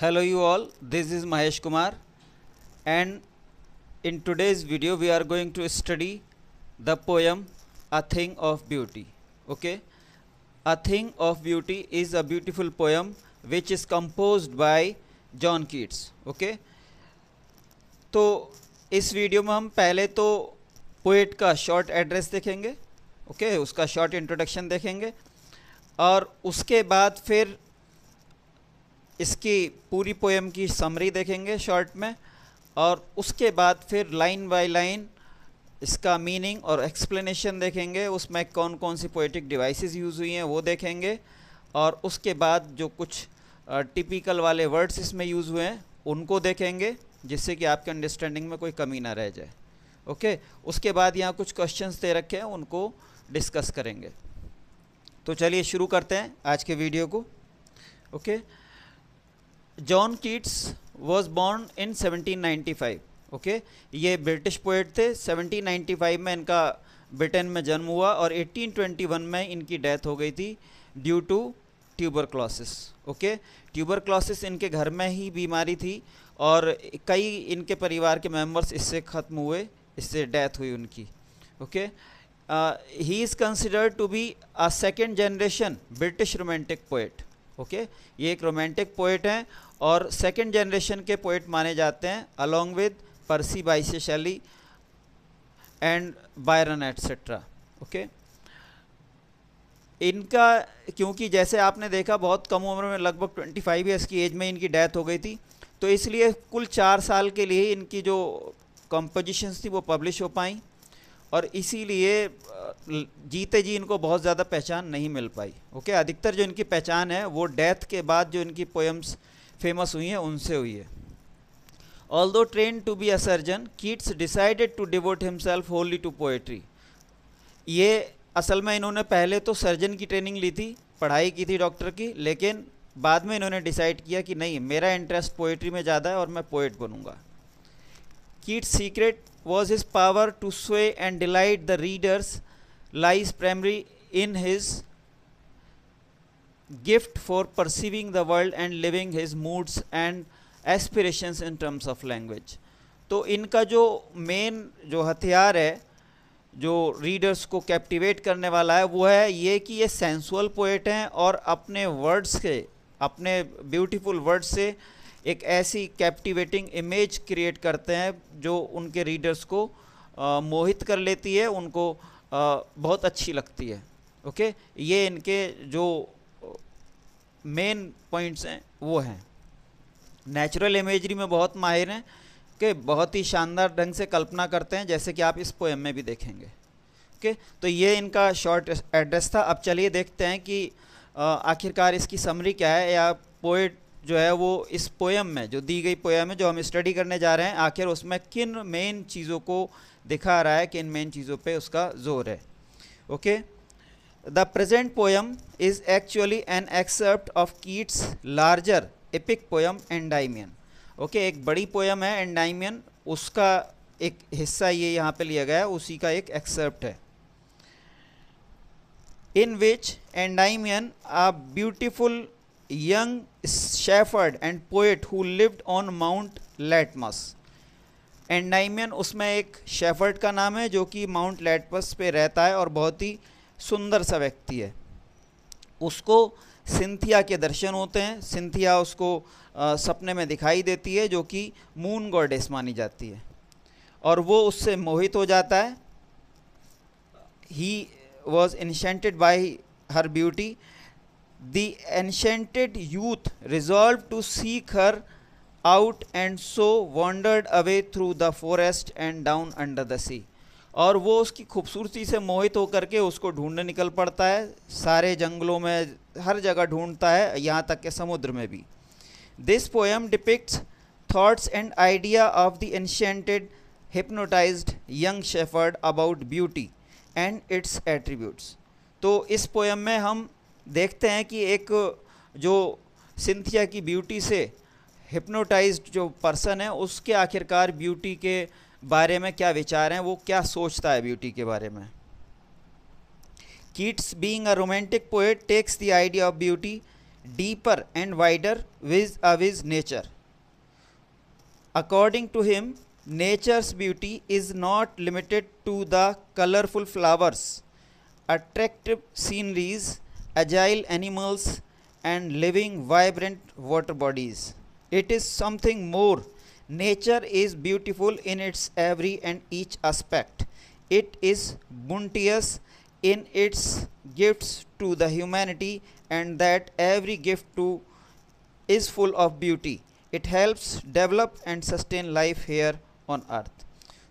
hello you all this is Mahesh Kumar and in today's video we are going to study the poem a thing of beauty okay a thing of beauty is a beautiful poem which is composed by John Keats okay तो इस video में हम पहले तो poet का short address देखेंगे okay okay? उसका short introduction देखेंगे और उसके बाद फिर इसकी पूरी पोएम की समरी देखेंगे शॉर्ट में और उसके बाद फिर लाइन बाय लाइन इसका मीनिंग और एक्सप्लेनेशन देखेंगे उसमें कौन कौन सी पोइटिक डिवाइसेस यूज़ हुई हैं वो देखेंगे और उसके बाद जो कुछ टिपिकल वाले वर्ड्स इसमें यूज़ हुए हैं उनको देखेंगे जिससे कि आपके अंडरस्टैंडिंग में कोई कमी ना रह जाए ओके उसके बाद यहाँ कुछ क्वेश्चंस दे रखे हैं उनको डिस्कस करेंगे तो चलिए शुरू करते हैं आज के वीडियो को okay okay? John Keats was born in 1795 okay okay? ये ब्रिटिश पोइट थे 1795 में इनका ब्रिटेन में जन्म हुआ और 1821 में इनकी डेथ हो गई थी due to tuberculosis okay tuberculosis इनके घर में ही बीमारी थी और कई इनके परिवार के मेंबर्स इससे ख़त्म हुए इससे डेथ हुई उनकी okay he is considered to be a second generation British romantic poet okay ये एक रोमांटिक पोइट हैं और सेकेंड जनरेशन के पोइट माने जाते हैं अलॉन्ग विद परसी बाइसे शैली एंड बायरन एट्सेट्रा ओके इनका क्योंकि जैसे आपने देखा बहुत कम उम्र में लगभग 25 फाइव ईयर्स की एज में इनकी डेथ हो गई थी तो इसलिए कुल चार साल के लिए इनकी जो कंपोजिशंस थी वो पब्लिश हो पाई और इसीलिए जीते जी इनको बहुत ज़्यादा पहचान नहीं मिल पाई ओके अधिकतर जो इनकी पहचान है वो डेथ के बाद जो इनकी पोएम्स फेमस हुई हैं उनसे हुई है although train to be a surgeon Keats decided to devote himself wholly to poetry ये असल में इन्होंने पहले तो सर्जन की ट्रेनिंग ली थी पढ़ाई की थी डॉक्टर की लेकिन बाद में इन्होंने डिसाइड किया कि नहीं मेरा इंटरेस्ट पोएट्री में ज़्यादा है और मैं पोएट बनूंगा Keats secret was his power to sway and delight the readers lies primary in his gift for perceiving the world and living his moods and aspirations in terms of language तो इनका जो main जो हथियार है जो readers को captivate करने वाला है वो है ये कि ये सेंसुअल पोइट हैं और अपने वर्ड्स के अपने ब्यूटीफुल वर्ड्स से एक ऐसी कैप्टिवेटिंग इमेज क्रिएट करते हैं जो उनके रीडर्स को आ, मोहित कर लेती है उनको आ, बहुत अच्छी लगती है ओके ये इनके जो मेन पॉइंट्स हैं वो हैं नेचुरल इमेजरी में बहुत माहिर हैं कि बहुत ही शानदार ढंग से कल्पना करते हैं जैसे कि आप इस पोएम में भी देखेंगे ओके तो ये इनका शॉर्ट एड्रेस था अब चलिए देखते हैं कि आखिरकार इसकी समरी क्या है या पोएट जो है वो इस पोएम में जो दी गई पोएम में जो हम स्टडी करने जा रहे हैं आखिर उसमें किन मेन चीज़ों को दिखा रहा है किन मेन चीज़ों पे उसका जोर है okay the present poem is actually an excerpt of Keats larger epic poem Endymion okay एक बड़ी पोयम है एंडाइमियन उसका एक हिस्सा ये यहाँ पे लिया गया है उसी का एक एक्सेप्ट है in which Endymion a beautiful young shepherd and poet who lived on Mount Latmus Endymion उसमें एक शेफर्ड का नाम है जो कि माउंट लेटमस पे रहता है और बहुत ही सुंदर सा व्यक्ति है उसको सिंथिया के दर्शन होते हैं सिंथिया उसको आ, सपने में दिखाई देती है जो कि मून गॉडेस मानी जाती है और वो उससे मोहित हो जाता है he was enchanted by her beauty the enchanted youth resolve to seek her out and so wandered away through the forest and down under the sea और वो उसकी खूबसूरती से मोहित होकर के उसको ढूंढने निकल पड़ता है सारे जंगलों में हर जगह ढूंढता है यहाँ तक के समुद्र में भी this poem depicts thoughts and idea of the enchanted hypnotized young shepherd about beauty and its attributes तो इस पोएम में हम देखते हैं कि एक जो सिंथिया की ब्यूटी से हिप्नोटाइज्ड जो पर्सन है उसके आखिरकार ब्यूटी के बारे में क्या विचार हैं वो क्या सोचता है ब्यूटी के बारे में Keats being a romantic poet takes the idea of beauty deeper and wider vis-a-vis nature according to him nature's beauty is not limited to the colourful flowers attractive sceneries agile animals and living vibrant water bodies it is something more Nature is beautiful in its every and each aspect. It is bounteous in its gifts to the humanity and that every gift to is full of beauty. It helps develop and sustain life here on earth.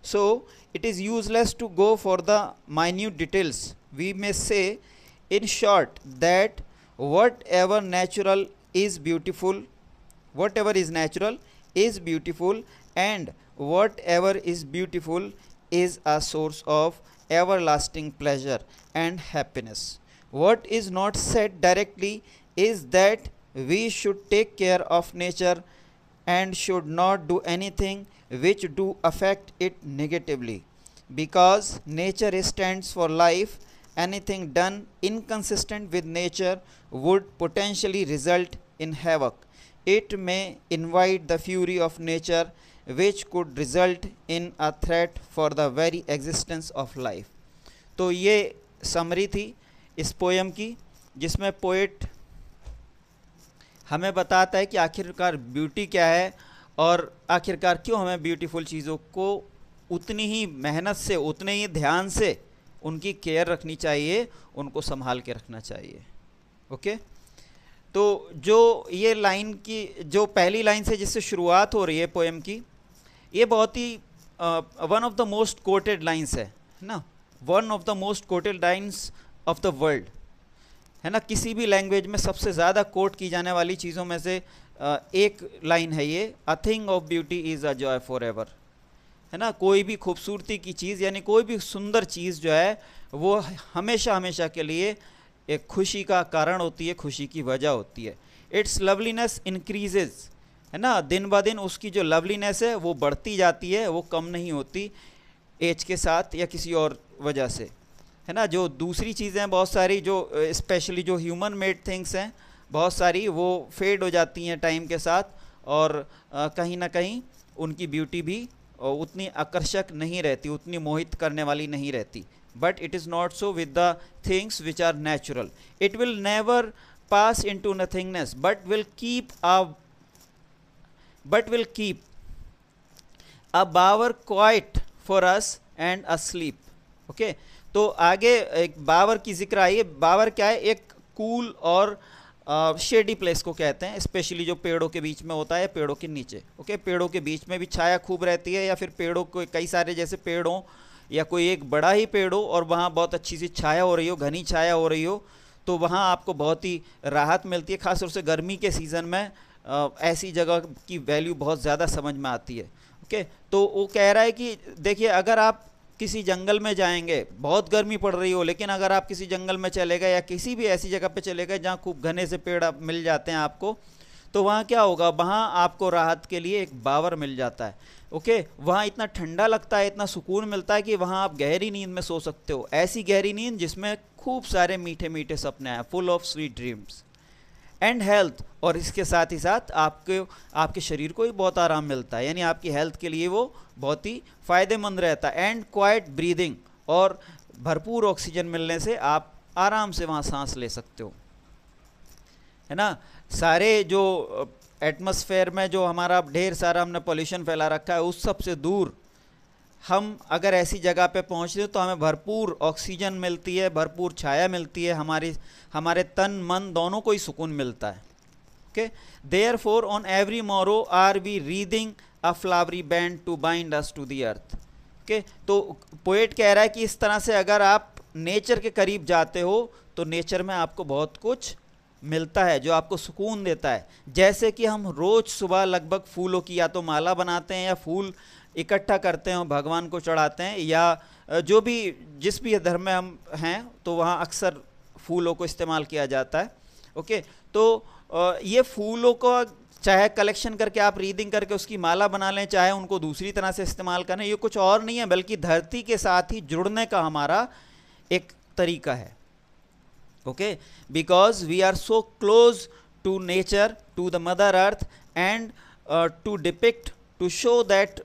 So it is useless to go for the minute details. We may say in short that whatever natural is beautiful, whatever is natural is beautiful and whatever is beautiful is a source of everlasting pleasure and happiness. What is not said directly is that we should take care of nature and should not do anything which do affect it negatively. Because nature stands for life, anything done inconsistent with nature would potentially result in havoc it may invite the fury of nature which could result in a threat for the very existence of life तो ये summary थी इस poem की जिसमें poet हमें बताता है कि आखिरकार ब्यूटी क्या है और आखिरकार क्यों हमें ब्यूटीफुल चीज़ों को उतनी ही मेहनत से उतने ही ध्यान से उनकी केयर रखनी चाहिए उनको संभाल के रखना चाहिए ओके okay? तो जो ये लाइन की जो पहली लाइन से जिससे शुरुआत हो रही है पोएम की ये बहुत ही one of the most quoted lines है ना one of the most quoted lines of the world है ना किसी भी लैंग्वेज में सबसे ज़्यादा कोट की जाने वाली चीज़ों में से uh, एक लाइन है ये a thing of beauty is a joy forever है ना कोई भी खूबसूरती की चीज़ यानी कोई भी सुंदर चीज़ जो है वो हमेशा हमेशा के लिए एक खुशी का कारण होती है खुशी की वजह होती है इट्स लवलीनेस इंक्रीजेज है ना दिन ब दिन उसकी जो लवलीनेस है वो बढ़ती जाती है वो कम नहीं होती एज के साथ या किसी और वजह से है ना जो दूसरी चीज़ें बहुत सारी जो स्पेशली जो ह्यूमन मेड थिंग्स हैं बहुत सारी वो फेड हो जाती हैं टाइम के साथ और आ, कहीं ना कहीं उनकी ब्यूटी भी उतनी आकर्षक नहीं रहती उतनी मोहित करने वाली नहीं रहती but it is not so with the things which are natural. It will never pass into nothingness, but will keep a but will keep a bower quiet for us and asleep okay okay तो आगे एक बावर की जिक्र आई है बावर क्या है एक cool cool और शेडी uh, प्लेस को कहते हैं स्पेशली जो पेड़ों के बीच में होता है पेड़ों के नीचे ओके okay? पेड़ों के बीच में भी छाया खूब रहती है या फिर पेड़ों को कई सारे जैसे पेड़ों या कोई एक बड़ा ही पेड़ हो और वहाँ बहुत अच्छी सी छाया हो रही हो घनी छाया हो रही हो तो वहाँ आपको बहुत ही राहत मिलती है ख़ासतौर से गर्मी के सीज़न में ऐसी जगह की वैल्यू बहुत ज़्यादा समझ में आती है ओके तो वो कह रहा है कि देखिए अगर आप किसी जंगल में जाएंगे बहुत गर्मी पड़ रही हो लेकिन अगर आप किसी जंगल में चले गए या किसी भी ऐसी जगह पे चले गए जहाँ खूब घने से पेड़ आप मिल जाते हैं आपको तो वहाँ क्या होगा वहाँ आपको राहत के लिए एक बावर मिल जाता है ओके वहाँ इतना ठंडा लगता है इतना सुकून मिलता है कि वहाँ आप गहरी नींद में सो सकते हो ऐसी गहरी नींद जिसमें खूब सारे मीठे मीठे सपने हैं full of sweet dreams and health और इसके साथ ही साथ आपके आपके शरीर को भी बहुत आराम मिलता है यानी आपकी हेल्थ के लिए वो बहुत ही फ़ायदेमंद रहता है एंड क्वाइट ब्रीदिंग और भरपूर ऑक्सीजन मिलने से आप आराम से वहाँ सांस ले सकते हो है ना सारे जो एटमॉस्फेयर में जो हमारा ढेर सारा हमने पोल्यूशन फैला रखा है उस सब से दूर हम अगर ऐसी जगह पे पहुँचते तो हमें भरपूर ऑक्सीजन मिलती है भरपूर छाया मिलती है हमारी हमारे तन मन दोनों को ही सुकून मिलता है okay therefore on every morrow are we wreathing a flowery band to bind us to the earth okay तो पोएट कह रहा है कि इस तरह से अगर आप नेचर के करीब जाते हो तो नेचर में आपको बहुत कुछ मिलता है जो आपको सुकून देता है जैसे कि हम रोज़ सुबह लगभग फूलों की या तो माला बनाते हैं या फूल इकट्ठा करते हैं भगवान को चढ़ाते हैं या जो भी जिस भी धर्म में हम हैं तो वहाँ अक्सर फूलों को इस्तेमाल किया जाता है ओके तो ये फूलों को चाहे कलेक्शन करके आप रीडिंग करके उसकी माला बना लें चाहे उनको दूसरी तरह से इस्तेमाल करें ये कुछ और नहीं है बल्कि धरती के साथ ही जुड़ने का हमारा एक तरीका है okay because we are so close to nature to the mother earth and to depict to show that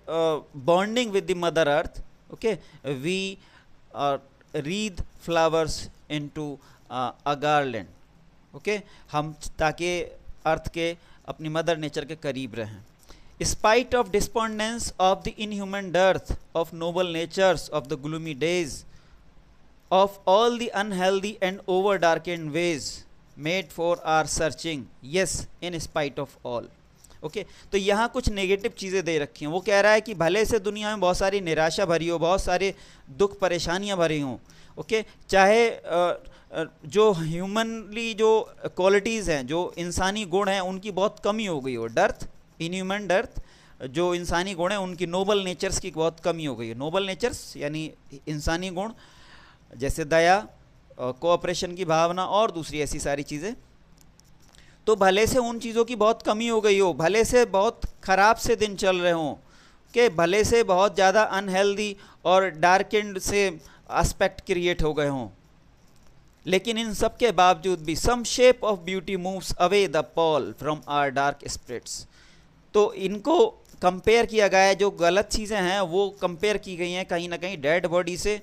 bonding with the mother earth okay we wreathe flowers into a garland okay हम ताकि अर्थ के अपनी mother nature के करीब रहें spite of despondence of the inhuman dearth of noble natures of the gloomy days of all the unhealthy and over darkened ways made for our searching yes in spite of all okay okay, तो यहाँ कुछ negative चीज़ें दे रखी हैं वो कह रहा है कि भले से दुनिया में बहुत सारी निराशा भरी हो बहुत सारे दुख परेशानियाँ भरी हों ओके okay, चाहे जो ह्यूमनली जो क्वालिटीज़ हैं जो इंसानी गुण हैं उनकी बहुत कमी हो गई हो डर्थ इनह्यूमन डर्थ जो इंसानी गुण हैं उनकी नोबल नेचर्स की बहुत कमी हो गई है नोबल नेचर्स यानी इंसानी गुण जैसे दया कोऑपरेशन की भावना और दूसरी ऐसी सारी चीज़ें तो भले से उन चीज़ों की बहुत कमी हो गई हो भले से बहुत ख़राब से दिन चल रहे हों के भले से बहुत ज़्यादा अनहेल्दी और डार्केंड से एस्पेक्ट क्रिएट हो गए हों लेकिन इन सब के बावजूद भी some shape of beauty moves away the pall from our dark spirits तो इनको कंपेयर किया गया है जो गलत चीज़ें हैं वो कंपेयर की गई हैं कहीं ना कहीं डेड बॉडी से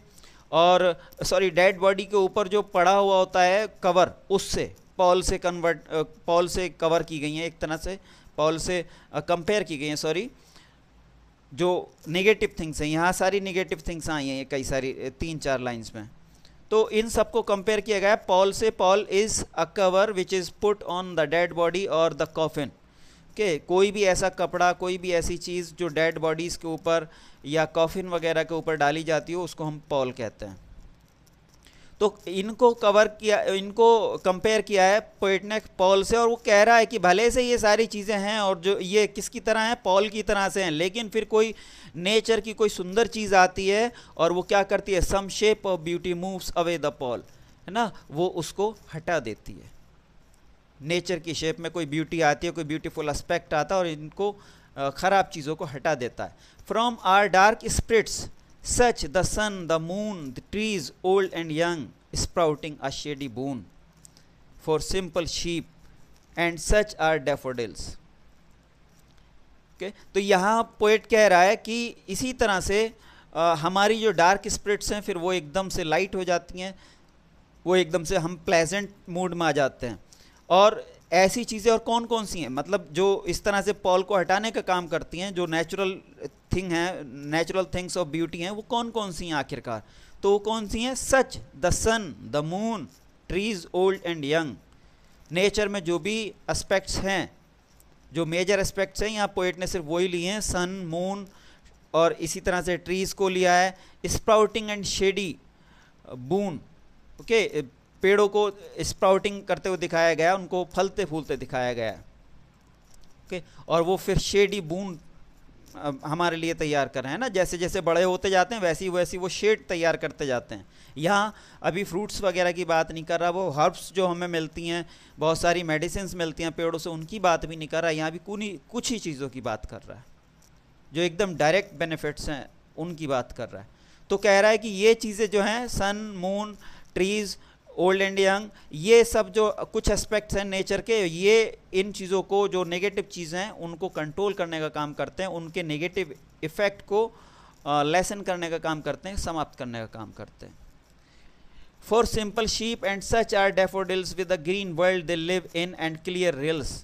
और सॉरी डेड बॉडी के ऊपर जो पड़ा हुआ होता है कवर उससे पॉल से कन्वर्ट पॉल से कवर की गई हैं एक तरह से पॉल से कंपेयर की गई हैं सॉरी जो नेगेटिव थिंग्स हैं यहाँ सारी नेगेटिव थिंग्स आई हैं कई सारी तीन चार लाइंस में तो इन सबको कंपेयर किया गया पॉल से pall is a cover which is put on the dead body और द कॉफिन के कोई भी ऐसा कपड़ा कोई भी ऐसी चीज़ जो डेड बॉडीज़ के ऊपर या कॉफिन वगैरह के ऊपर डाली जाती हो उसको हम पॉल कहते हैं तो इनको कवर किया इनको कंपेयर किया है पोइटनेक पॉल से और वो कह रहा है कि भले से ये सारी चीज़ें हैं और जो ये किसकी तरह हैं पॉल की तरह से हैं लेकिन फिर कोई नेचर की कोई सुंदर चीज़ आती है और वो क्या करती है some shape of beauty moves away the pall है ना वो उसको हटा देती है नेचर की शेप में कोई ब्यूटी आती है कोई ब्यूटीफुल एस्पेक्ट आता है और इनको ख़राब चीज़ों को हटा देता है from our dark spirits such the sun the moon the trees old and young sprouting a shady boon for simple sheep and such are daffodils तो यहाँ पोइट कह रहा है कि इसी तरह से आ, हमारी जो डार्क स्प्रिट्स हैं फिर वो एकदम से लाइट हो जाती हैं वो एकदम से हम प्लेजेंट मूड में आ जाते हैं और ऐसी चीज़ें और कौन कौन सी हैं मतलब जो इस तरह से पॉल को हटाने का काम करती हैं जो नेचुरल थिंग हैं नेचुरल थिंग्स ऑफ ब्यूटी हैं वो कौन कौन सी हैं आखिरकार तो वो कौन सी हैं such the sun the moon trees old and young nature में जो भी एस्पेक्ट्स हैं जो मेजर एस्पेक्ट्स हैं यहाँ पोइट ने सिर्फ वही लिए हैं सन मून और इसी तरह से ट्रीज़ को लिया है sprouting and shady boon okay पेड़ों को स्प्राउटिंग करते हुए दिखाया गया उनको फलते फूलते दिखाया गया ओके और वो फिर शेडी बूंद हमारे लिए तैयार कर रहे हैं ना जैसे जैसे बड़े होते जाते हैं वैसी वैसी वो शेड तैयार करते जाते हैं यहाँ अभी फ्रूट्स वगैरह की बात नहीं कर रहा वो हर्ब्स जो हमें मिलती हैं बहुत सारी मेडिसिन मिलती हैं पेड़ों से उनकी बात भी नहीं कर रहा यहाँ भी कुनी कुछ ही चीज़ों की बात कर रहा है जो एकदम डायरेक्ट बेनिफिट्स हैं उनकी बात कर रहा है तो कह रहा है कि ये चीज़ें जो हैं sun moon trees old and young ये सब जो कुछ एस्पेक्ट्स हैं नेचर के ये इन चीज़ों को जो नेगेटिव चीज़ें हैं उनको कंट्रोल करने का काम करते हैं उनके नेगेटिव इफ़ेक्ट को लेसन करने का काम करते हैं समाप्त करने का काम करते हैं for simple sheep and such are daffodils with a green world they live in and clear rills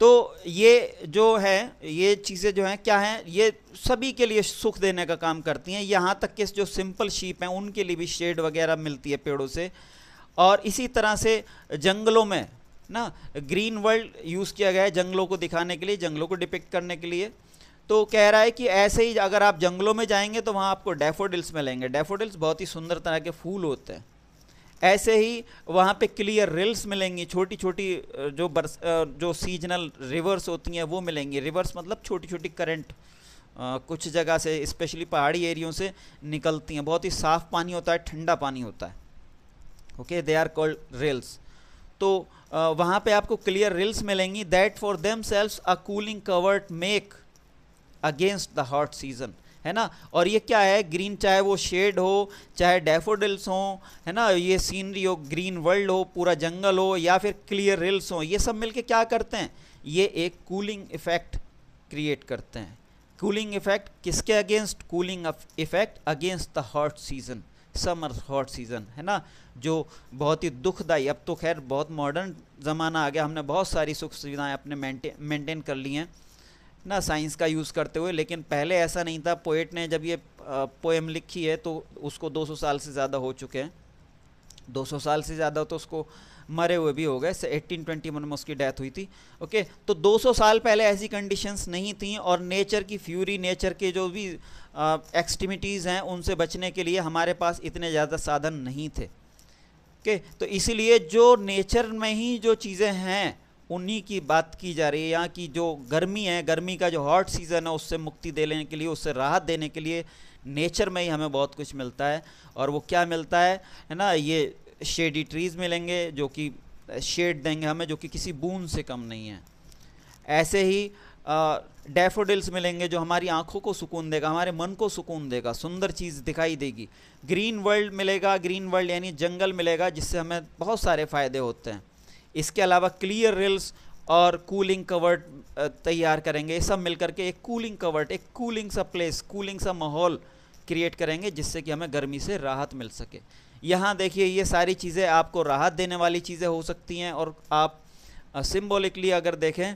तो ये जो है ये चीज़ें जो हैं क्या हैं ये सभी के लिए सुख देने का काम करती हैं यहाँ तक के जो सिंपल शीप हैं उनके लिए भी शेड वगैरह मिलती है पेड़ों से और इसी तरह से जंगलों में ना ग्रीन वर्ल्ड यूज़ किया गया है जंगलों को दिखाने के लिए जंगलों को डिपिक्ट करने के लिए तो कह रहा है कि ऐसे ही अगर आप जंगलों में जाएंगे तो वहाँ आपको डेफोडिल्स मिलेंगे डेफोडिल्स बहुत ही सुंदर तरह के फूल होते हैं ऐसे ही वहाँ पे क्लियर रिल्स मिलेंगी छोटी छोटी जो बरस जो सीजनल रिवर्स होती हैं वो मिलेंगी रिवर्स मतलब छोटी छोटी करंट कुछ जगह से स्पेशली पहाड़ी एरियों से निकलती हैं बहुत ही साफ़ पानी होता है ठंडा पानी होता है okay they are called rills तो वहाँ पे आपको क्लियर रिल्स मिलेंगी that for themselves a cooling covert make against the hot season है ना और ये क्या है ग्रीन चाहे वो शेड हो चाहे डेफोडिल्स हो है ना ये सीनरी हो ग्रीन वर्ल्ड हो पूरा जंगल हो या फिर क्लियर रिल्स हो ये सब मिलके क्या करते हैं ये एक कूलिंग इफ़ेक्ट क्रिएट करते हैं कूलिंग इफ़ेक्ट किसके against cooling effect against the hot season summer hot season है ना जो बहुत ही दुखदाई अब तो खैर बहुत मॉडर्न ज़माना आ गया हमने बहुत सारी सुख सुविधाएँ अपने मेंटेन कर ली हैं ना साइंस का यूज़ करते हुए लेकिन पहले ऐसा नहीं था पोइट ने जब ये पोएम लिखी है तो उसको 200 साल से ज़्यादा हो चुके हैं 200 साल से ज़्यादा तो उसको मरे हुए भी हो गए एट्टीन ट्वेंटी वन में उसकी डेथ हुई थी ओके तो 200 साल पहले ऐसी कंडीशंस नहीं थी और नेचर की फ्यूरी नेचर के जो भी एक्सट्रीमिटीज़ हैं उनसे बचने के लिए हमारे पास इतने ज़्यादा साधन नहीं थे ओके तो इसीलिए जो नेचर में ही जो चीज़ें हैं उन्हीं की बात की जा रही है यहाँ की जो गर्मी है गर्मी का जो हॉट सीज़न है उससे मुक्ति देने के लिए उससे राहत देने के लिए नेचर में ही हमें बहुत कुछ मिलता है और वो क्या मिलता है है ना ये शेडी ट्रीज़ मिलेंगे जो कि शेड देंगे हमें जो कि किसी बूंद से कम नहीं है ऐसे ही डेफोडिल्स मिलेंगे जो हमारी आंखों को सुकून देगा हमारे मन को सुकून देगा सुंदर चीज़ दिखाई देगी ग्रीन वर्ल्ड मिलेगा ग्रीन वर्ल्ड यानी जंगल मिलेगा जिससे हमें बहुत सारे फ़ायदे होते हैं इसके अलावा क्लियर रिल्स और कूलिंग कवर्ट तैयार करेंगे ये सब मिलकर के एक कूलिंग कवर्ट एक कूलिंग सा प्लेस कूलिंग सा माहौल क्रिएट करेंगे जिससे कि हमें गर्मी से राहत मिल सके यहाँ देखिए ये सारी चीज़ें आपको राहत देने वाली चीज़ें हो सकती हैं और आप सिम्बोलिकली अगर देखें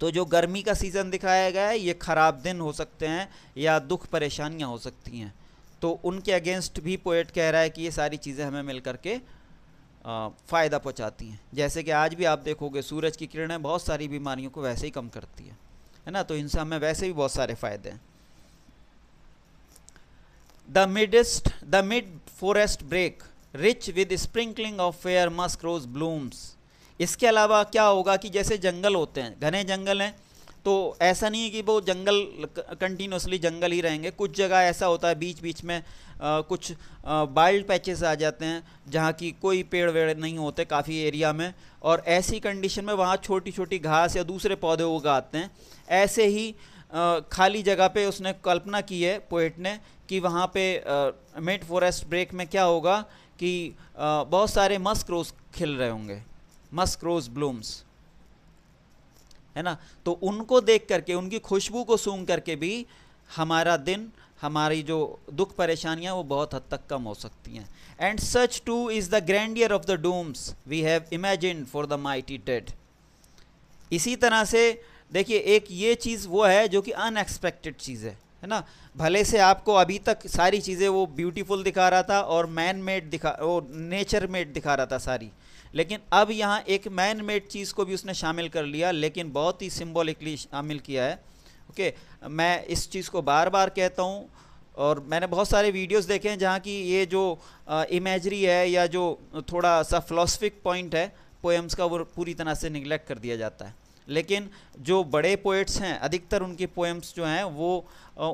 तो जो गर्मी का सीज़न दिखाया गया है ये ख़राब दिन हो सकते हैं या दुख परेशानियाँ हो सकती हैं तो उनके अगेंस्ट भी पोएट कह रहा है कि ये सारी चीज़ें हमें मिल के फ़ायदा पहुंचाती हैं जैसे कि आज भी आप देखोगे सूरज की किरणें बहुत सारी बीमारियों को वैसे ही कम करती है है ना तो इनसे हमें वैसे भी बहुत सारे फ़ायदे हैं the midst the mid forest brake rich with sprinkling of fair musk rose blooms इसके अलावा क्या होगा कि जैसे जंगल होते हैं घने जंगल हैं तो ऐसा नहीं है कि वो जंगल कंटिन्यूसली जंगल ही रहेंगे कुछ जगह ऐसा होता है बीच बीच में आ, कुछ वाइल्ड पैचेस आ जाते हैं जहाँ की कोई पेड़ वेड़ नहीं होते काफ़ी एरिया में और ऐसी कंडीशन में वहाँ छोटी छोटी घास या दूसरे पौधे उगाते हैं ऐसे ही आ, खाली जगह पे उसने कल्पना की है पोइट ने कि वहाँ पे मेट फॉरेस्ट ब्रेक में क्या होगा कि आ, बहुत सारे मस्क रोज़ खिल रहे होंगे मस्क रोज़ ब्लूम्स है ना तो उनको देख करके उनकी खुशबू को सूंघ करके भी हमारा दिन हमारी जो दुख परेशानियाँ वो बहुत हद तक कम हो सकती हैं and such too is the grandeur of the dooms we have imagine for the mighty dead इसी तरह से देखिए एक ये चीज़ वो है जो कि अनएक्सपेक्टेड चीज़ है है ना भले से आपको अभी तक सारी चीज़ें वो ब्यूटीफुल दिखा रहा था और मैन मेड दिखा वो नेचर मेड दिखा रहा था सारी लेकिन अब यहाँ एक मैन मेड चीज़ को भी उसने शामिल कर लिया लेकिन बहुत ही सिम्बॉलिकली शामिल किया है ओके मैं इस चीज़ को बार बार कहता हूँ और मैंने बहुत सारे वीडियोस देखे हैं जहाँ की ये जो इमेजरी है या जो थोड़ा सा फ़िलोसफिक पॉइंट है पोएम्स का वो पूरी तरह से निगलेक्ट कर दिया जाता है लेकिन जो बड़े पोइट्स हैं अधिकतर उनकी पोएम्स जो हैं वो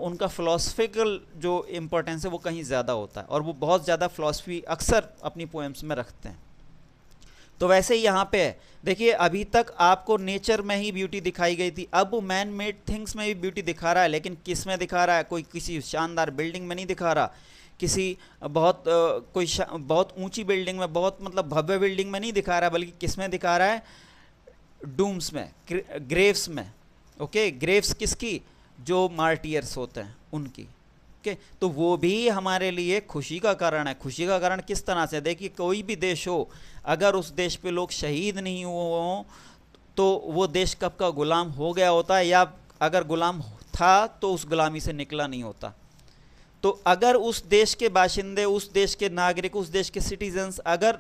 उनका फ़िलोसफिकल जो इम्पोर्टेंस है वो कहीं ज़्यादा होता है और वो बहुत ज़्यादा फ़िलोसफी अक्सर अपनी पोएम्स में रखते हैं तो वैसे ही यहाँ पे है देखिए अभी तक आपको नेचर में ही ब्यूटी दिखाई गई थी अब मैन मेड थिंग्स में भी ब्यूटी दिखा रहा है लेकिन किस में दिखा रहा है कोई किसी शानदार बिल्डिंग में नहीं दिखा रहा किसी बहुत कोई बहुत ऊंची बिल्डिंग में बहुत मतलब भव्य बिल्डिंग में नहीं दिखा रहा है बल्कि किस में दिखा रहा है डूम्स में ग्रेव्स में ओके ग्रेव्स किसकी जो मार्टियर्स होते हैं उनकी ओके तो वो भी हमारे लिए खुशी का कारण है खुशी का कारण किस तरह से देखिए कोई भी देश हो अगर उस देश पे लोग शहीद नहीं हुए हों तो वो देश कब का गुलाम हो गया होता है या अगर गुलाम था तो उस गुलामी से निकला नहीं होता तो अगर उस देश के बाशिंदे उस देश के नागरिक उस देश के सिटीजन्स अगर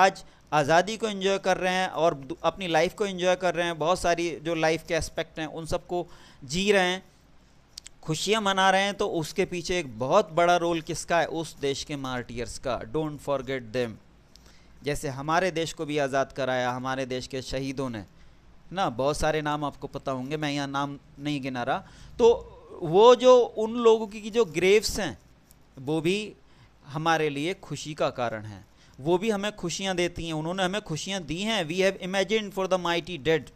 आज आज़ादी को एंजॉय कर रहे हैं और अपनी लाइफ को एंजॉय कर रहे हैं बहुत सारी जो लाइफ के एस्पेक्ट हैं उन सबको जी रहे हैं खुशियाँ मना रहे हैं तो उसके पीछे एक बहुत बड़ा रोल किसका है उस देश के मार्टियर्स का डोंट फॉरगेट देम जैसे हमारे देश को भी आज़ाद कराया हमारे देश के शहीदों ने ना बहुत सारे नाम आपको पता होंगे मैं यहाँ नाम नहीं गिना रहा तो वो जो उन लोगों की जो ग्रेव्स हैं वो भी हमारे लिए खुशी का कारण है वो भी हमें खुशियाँ देती हैं उन्होंने हमें खुशियाँ दी हैं we have imagine for the mighty dead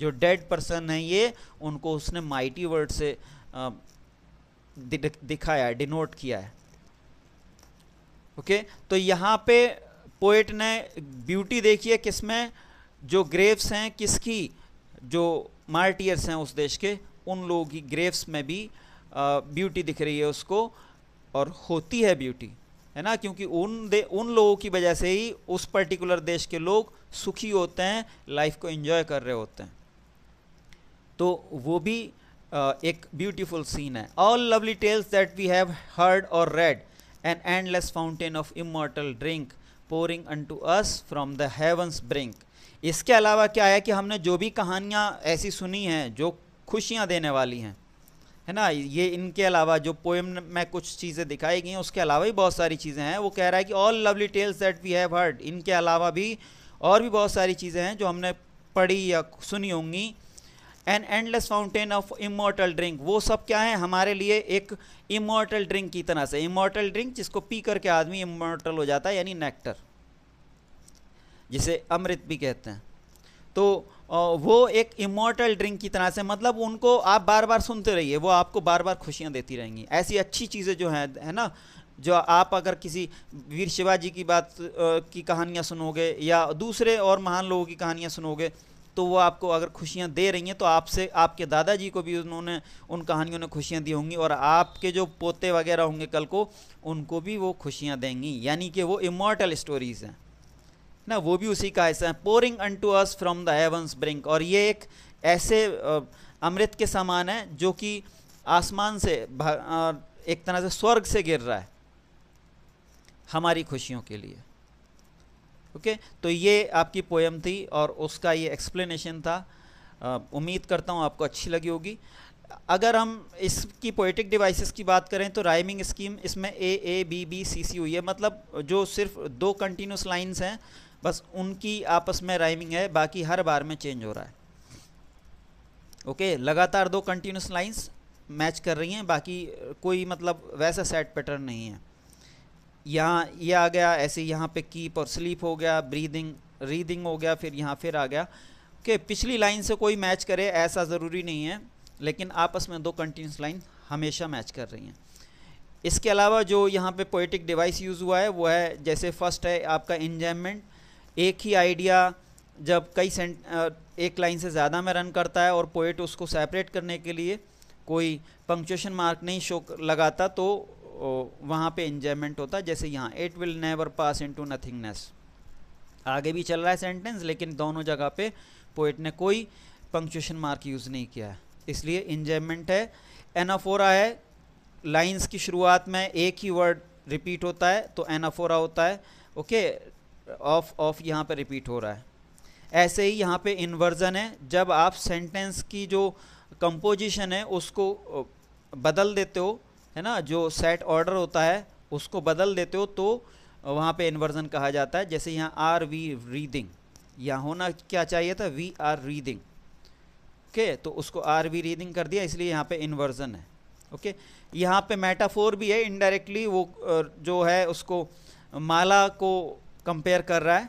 जो डेड पर्सन है ये उनको उसने माइटी वर्ड से दिखाया है डिनोट किया है ओके तो यहाँ पे पोइट ने ब्यूटी देखी है किसमें जो ग्रेव्स हैं किसकी जो मार्टियर्स हैं उस देश के उन लोगों की ग्रेव्स में भी आ, ब्यूटी दिख रही है उसको और होती है ब्यूटी है ना क्योंकि उन दे उन लोगों की वजह से ही उस पर्टिकुलर देश के लोग सुखी होते हैं लाइफ को एंजॉय कर रहे होते हैं तो वो भी Uh, एक ब्यूटीफुल सीन है all lovely tales that we have heard or read an endless fountain of immortal drink pouring unto us from the heaven's brink इसके अलावा क्या है कि हमने जो भी कहानियाँ ऐसी सुनी हैं जो खुशियाँ देने वाली हैं है ना ये इनके अलावा जो पोएम में कुछ चीज़ें दिखाई गई हैं उसके अलावा भी बहुत सारी चीज़ें हैं वो कह रहा है कि all lovely tales that we have heard इनके अलावा भी और भी बहुत सारी चीज़ें हैं जो हमने पढ़ी या सुनी होंगी an endless fountain of immortal drink वो सब क्या है हमारे लिए एक इमोर्टल ड्रिंक की तरह से इमोर्टल ड्रिंक जिसको पी करके आदमी इमोर्टल हो जाता है यानी नेक्टर जिसे अमृत भी कहते हैं तो वो एक इमोर्टल ड्रिंक की तरह से मतलब उनको आप बार बार सुनते रहिए वो आपको बार बार खुशियाँ देती रहेंगी ऐसी अच्छी चीज़ें जो हैं है ना जो आप अगर किसी वीर शिवाजी की बात की कहानियाँ सुनोगे या दूसरे और महान लोगों की कहानियाँ सुनोगे तो वो आपको अगर खुशियाँ दे रही हैं तो आपसे आपके दादाजी को भी उन्होंने उन कहानियों ने खुशियाँ दी होंगी और आपके जो पोते वगैरह होंगे कल को उनको भी वो खुशियाँ देंगी यानी कि वो इमोटल स्टोरीज़ हैं ना वो भी उसी का हिस्सा है pouring unto us from the heaven's brink और ये एक ऐसे अमृत के समान है जो कि आसमान से एक तरह से स्वर्ग से गिर रहा है हमारी खुशियों के लिए ओके तो ये आपकी पोएम थी और उसका ये एक्सप्लेनेशन था उम्मीद करता हूँ आपको अच्छी लगी होगी अगर हम इसकी पोइटिक डिवाइसेस की बात करें तो राइमिंग स्कीम इसमें ए ए बी बी सी सी हुई है मतलब जो सिर्फ दो कंटिन्यूस लाइंस हैं बस उनकी आपस में राइमिंग है बाकी हर बार में चेंज हो रहा है ओके okay? लगातार दो कंटिन्यूस लाइंस मैच कर रही हैं बाकी कोई मतलब वैसा सेट पैटर्न नहीं है यहाँ ये आ गया ऐसे यहाँ पे कीप और स्लीप हो गया ब्रीदिंग रीदिंग हो गया फिर यहाँ फिर आ गया कि पिछली लाइन से कोई मैच करे ऐसा ज़रूरी नहीं है लेकिन आपस में दो कंटिन्यूस लाइन हमेशा मैच कर रही हैं इसके अलावा जो यहाँ पे पोइटिक डिवाइस यूज़ हुआ है वो है जैसे फर्स्ट है आपका इंजैममेंट एक ही आइडिया जब कई सेंट एक लाइन से ज़्यादा में रन करता है और पोइट उसको सेपरेट करने के लिए कोई पंक्चुएशन मार्क नहीं शो लगाता तो वहाँ पे इंजॉयमेंट होता है जैसे यहाँ it will never pass into nothingness आगे भी चल रहा है सेंटेंस लेकिन दोनों जगह पे पोइट ने कोई पंक्चुएशन मार्क यूज़ नहीं किया है इसलिए इंजॉयमेंट है एनाफोरा है लाइंस की शुरुआत में एक ही वर्ड रिपीट होता है तो एनाफोरा होता है ओके ऑफ ऑफ यहाँ पर रिपीट हो रहा है ऐसे ही यहाँ पे इन्वर्जन है जब आप सेंटेंस की जो कंपोजिशन है उसको बदल देते हो है ना जो सेट ऑर्डर होता है उसको बदल देते हो तो वहाँ पे इन्वर्जन कहा जाता है जैसे यहाँ आर वी रीडिंग यहाँ होना क्या चाहिए था वी आर रीडिंग ओके तो उसको आर वी रीडिंग कर दिया इसलिए यहाँ पे इन्वर्जन है ओके यहाँ पे मेटाफोर भी है इनडायरेक्टली वो जो है उसको माला को कंपेयर कर रहा है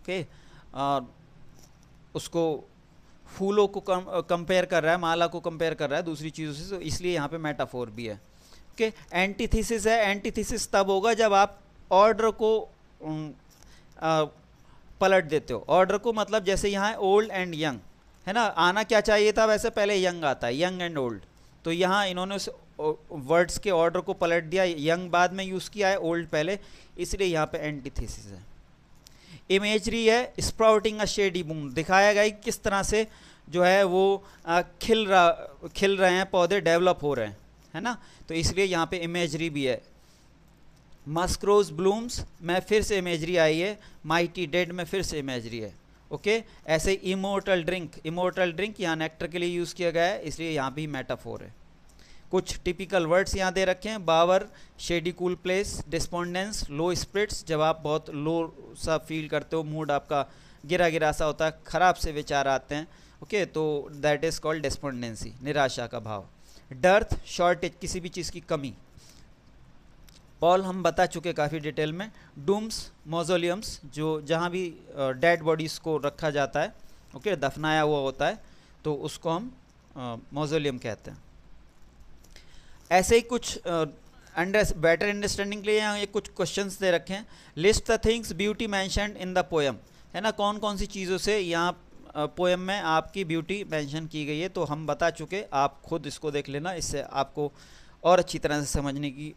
ओके और उसको फूलों को कंपेयर कर रहा है माला को कंपेयर कर रहा है दूसरी चीज़ों से तो इसलिए यहाँ पे मेटाफोर भी है ओके okay? एंटीथीसिस है एंटीथीसिस तब होगा जब आप ऑर्डर को आ, पलट देते हो ऑर्डर को मतलब जैसे यहाँ ओल्ड एंड यंग है ना आना क्या चाहिए था वैसे पहले यंग आता है यंग एंड ओल्ड तो यहाँ इन्होंने उस वर्ड्स के ऑर्डर को पलट दिया यंग बाद में यूज़ किया है ओल्ड पहले इसलिए यहाँ पे एंटीथीसिस है इमेजरी है स्प्राउटिंग अ शेडी बूम दिखाया गया कि किस तरह से जो है वो खिल रहा खिल रहे हैं पौधे डेवलप हो रहे हैं है ना तो इसलिए यहाँ पे इमेजरी भी है मस्क्रोज ब्लूम्स में फिर से इमेजरी आई है माइटी डेड में फिर से इमेजरी है ओके ऐसे इमोटल ड्रिंक इमोटल ड्रिंक यहाँ नेक्टर के लिए यूज़ किया गया है इसलिए यहाँ भी मेटाफोर है कुछ टिपिकल वर्ड्स यहाँ दे रखे हैं bower shady cool place despondence low spirits जब आप बहुत लो सा फील करते हो मूड आपका गिरा गिरा सा होता है ख़राब से विचार आते हैं ओके okay, तो दैट इज़ कॉल्ड डिस्पोंडेंसी निराशा का भाव डर्थ शॉर्टेज किसी भी चीज़ की कमी पॉल हम बता चुके काफ़ी डिटेल में डूम्स मोजोलियम्स जो जहाँ भी डेड बॉडीज़ को रखा जाता है ओके okay, दफनाया हुआ होता है तो उसको हम मोजोलियम कहते हैं ऐसे ही कुछ अंडर बेटर अंडरस्टैंडिंग के लिए यहाँ ये कुछ क्वेश्चन दे रखे हैं list the things beauty mention in the poem है ना कौन कौन सी चीज़ों से यहाँ पोएम में आपकी ब्यूटी मेंशन की गई है तो हम बता चुके आप खुद इसको देख लेना इससे आपको और अच्छी तरह से समझने की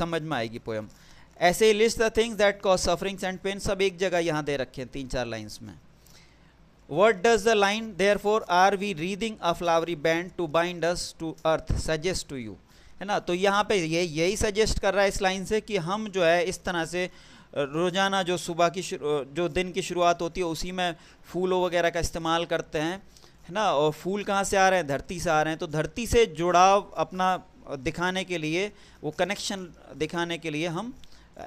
समझ में आएगी पोएम ऐसे ही list the things that cause sufferings and pain सब एक जगह यहाँ दे रखे हैं तीन चार लाइन्स में what does the line therefore are we reading a flowery band to bind us to earth suggest to you है ना तो यहाँ पे ये यही सजेस्ट कर रहा है इस लाइन से कि हम जो है इस तरह से रोज़ाना जो सुबह की जो दिन की शुरुआत होती है उसी में फूलों वगैरह का इस्तेमाल करते हैं है ना और फूल कहाँ से आ रहे हैं धरती से आ रहे हैं तो धरती से जुड़ाव अपना दिखाने के लिए वो कनेक्शन दिखाने के लिए हम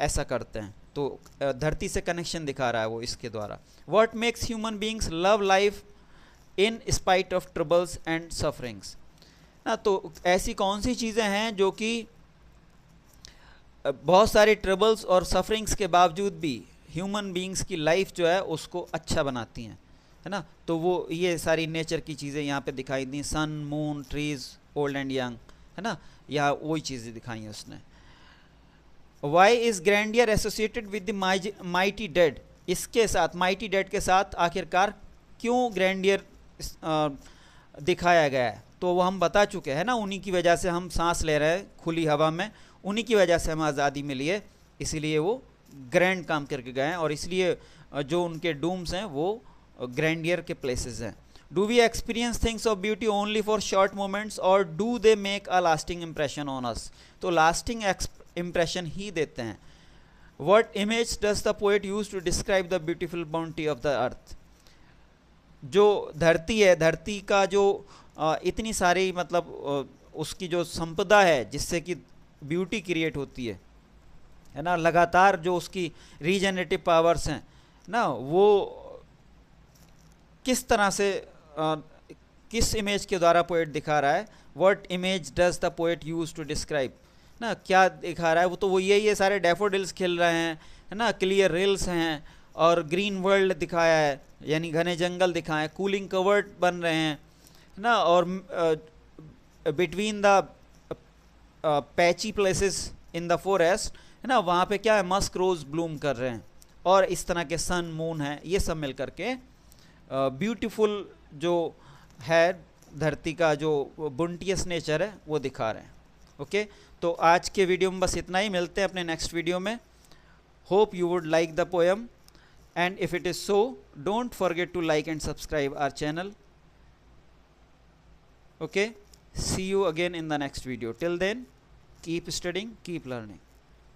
ऐसा करते हैं तो धरती से कनेक्शन दिखा रहा है वो इसके द्वारा what makes human beings love life in spite of troubles and sufferings ना तो ऐसी कौन सी चीज़ें हैं जो कि बहुत सारे ट्रबल्स और सफरिंग्स के बावजूद भी ह्यूमन बींग्स की लाइफ जो है उसको अच्छा बनाती हैं है ना तो वो ये सारी नेचर की चीज़ें यहाँ पे दिखाई दी sun moon trees old and young है ना या वही चीज़ें दिखाई हैं उसने why is grandeur associated with the mighty dead इसके साथ माइटी डेड के साथ आखिरकार क्यों ग्रैंडियर दिखाया गया है तो वो हम बता चुके हैं ना उन्हीं की वजह से हम सांस ले रहे हैं खुली हवा में उन्हीं की वजह से हमें आज़ादी मिली है इसीलिए वो ग्रैंड काम करके गए हैं और इसलिए जो उनके डूम्स हैं वो ग्रैंडियर के प्लेसेस हैं do we experience things of beauty only for short moments और do they make a lasting impression on us तो लास्टिंग इम्प्रेशन ही देते हैं what image does the poet use to describe the beautiful boundary of the earth जो धरती है धरती का जो इतनी सारी मतलब उसकी जो संपदा है जिससे कि ब्यूटी क्रिएट होती है है ना लगातार जो उसकी रीजनरेटिव पावर्स हैं ना वो किस तरह से आ, किस इमेज के द्वारा पोइट दिखा रहा है what image does the poet use to describe ना क्या दिखा रहा है वो तो वो यही है सारे डेफोडिल्स खेल रहे हैं है ना क्लियर रिल्स हैं और ग्रीन वर्ल्ड दिखाया है यानी घने जंगल दिखाए कूलिंग कवर्ड बन रहे हैं है ना और between the patchy places in the forest है ना वहाँ पे क्या है मस्क रोज़ ब्लूम कर रहे हैं और इस तरह के सन मून है ये सब मिल करके ब्यूटीफुल जो है धरती का जो बुनटियस नेचर है वो दिखा रहे हैं ओके तो आज के वीडियो में बस इतना ही मिलते हैं अपने नेक्स्ट वीडियो में hope you would like the poem and if it is so don't forget to like and subscribe our channel okay see you again in the next video till then keep studying keep learning